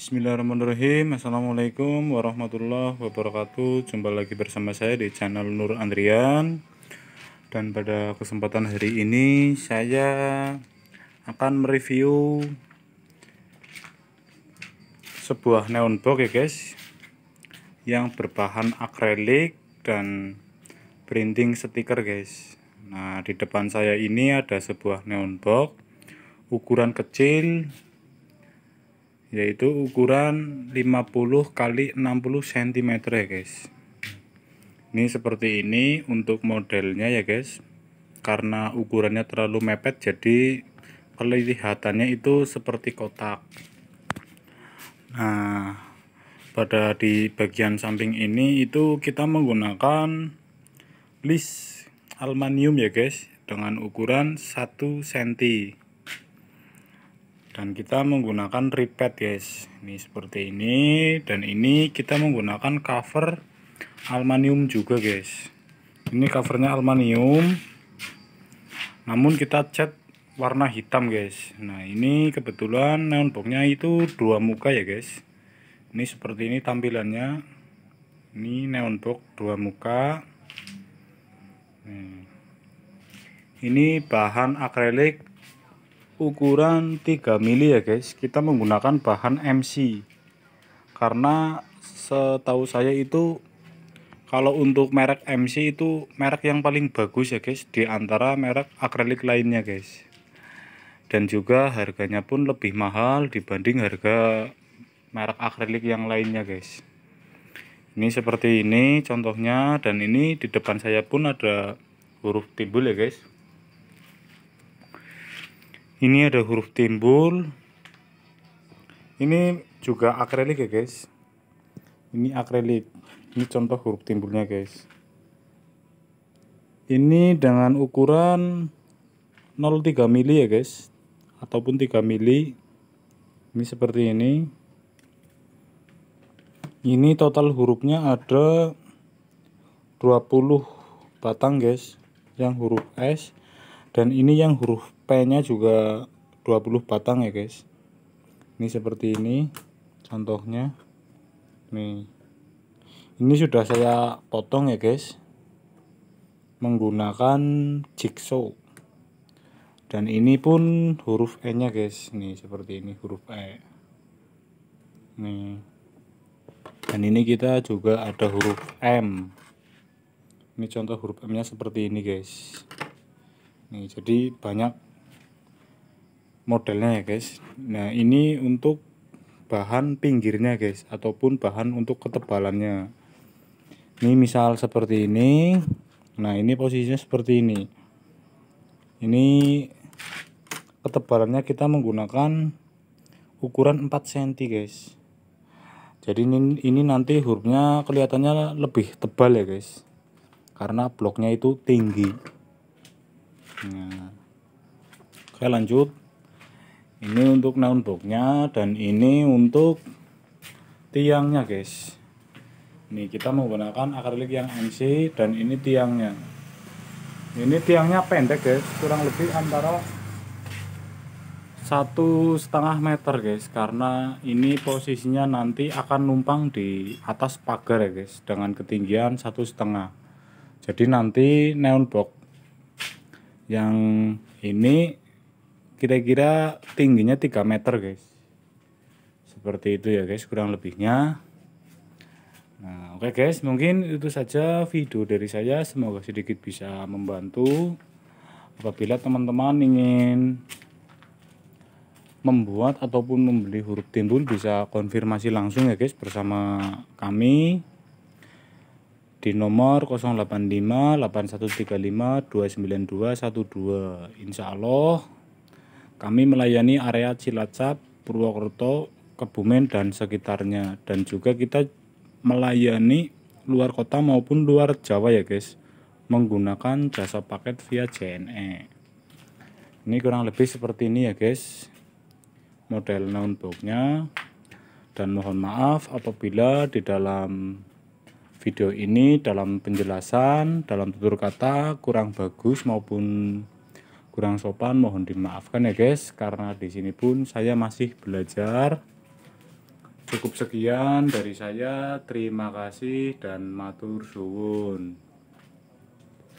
Bismillahirrahmanirrahim Assalamualaikum warahmatullahi wabarakatuh Jumpa lagi bersama saya di channel Nur Andrian Dan pada kesempatan hari ini Saya akan mereview Sebuah neon box ya guys Yang berbahan akrilik Dan printing stiker guys Nah di depan saya ini ada sebuah neon box Ukuran kecil yaitu ukuran 50 kali 60 cm ya guys ini seperti ini untuk modelnya ya guys karena ukurannya terlalu mepet jadi kelihatannya itu seperti kotak nah pada di bagian samping ini itu kita menggunakan list aluminium ya guys dengan ukuran 1 cm dan kita menggunakan repeat guys ini seperti ini dan ini kita menggunakan cover aluminium juga guys ini covernya aluminium namun kita cat warna hitam guys nah ini kebetulan neon boxnya itu dua muka ya guys ini seperti ini tampilannya ini neon box dua muka ini bahan akrilik ukuran 3 mili ya guys kita menggunakan bahan MC karena setahu saya itu kalau untuk merek MC itu merek yang paling bagus ya guys di antara merek akrilik lainnya guys dan juga harganya pun lebih mahal dibanding harga merek akrilik yang lainnya guys ini seperti ini contohnya dan ini di depan saya pun ada huruf timbul ya guys ini ada huruf timbul ini juga akrilik ya guys ini akrilik ini contoh huruf timbulnya guys ini dengan ukuran 0,3 mili ya guys ataupun 3 mili ini seperti ini ini total hurufnya ada 20 batang guys yang huruf S dan ini yang huruf P-nya juga 20 batang ya guys ini seperti ini contohnya nih ini sudah saya potong ya guys menggunakan jigsaw dan ini pun huruf E nya guys nih seperti ini huruf E nih dan ini kita juga ada huruf M ini contoh huruf M nya seperti ini guys nih jadi banyak modelnya ya guys nah ini untuk bahan pinggirnya guys ataupun bahan untuk ketebalannya ini misal seperti ini nah ini posisinya seperti ini ini ketebalannya kita menggunakan ukuran 4 cm guys jadi ini, ini nanti hurufnya kelihatannya lebih tebal ya guys karena bloknya itu tinggi nah oke lanjut ini untuk noun dan ini untuk tiangnya guys Ini kita menggunakan akrilik yang MC dan ini tiangnya ini tiangnya pendek guys kurang lebih antara satu setengah meter guys karena ini posisinya nanti akan numpang di atas pagar ya guys dengan ketinggian satu setengah jadi nanti neon box yang ini kira-kira tingginya 3 meter guys. Seperti itu ya guys kurang lebihnya. Nah, oke okay guys, mungkin itu saja video dari saya. Semoga sedikit bisa membantu. Apabila teman-teman ingin membuat ataupun membeli huruf timbul bisa konfirmasi langsung ya guys bersama kami di nomor 085 8135 292 Insya Allah kami melayani area Cilacap, Purwokerto, Kebumen dan sekitarnya dan juga kita melayani luar kota maupun luar Jawa ya guys menggunakan jasa paket via JNE. Ini kurang lebih seperti ini ya guys. Model notebooknya dan mohon maaf apabila di dalam video ini dalam penjelasan, dalam tutur kata kurang bagus maupun kurang sopan mohon dimaafkan ya guys karena di sini pun saya masih belajar. Cukup sekian dari saya. Terima kasih dan matur suwun.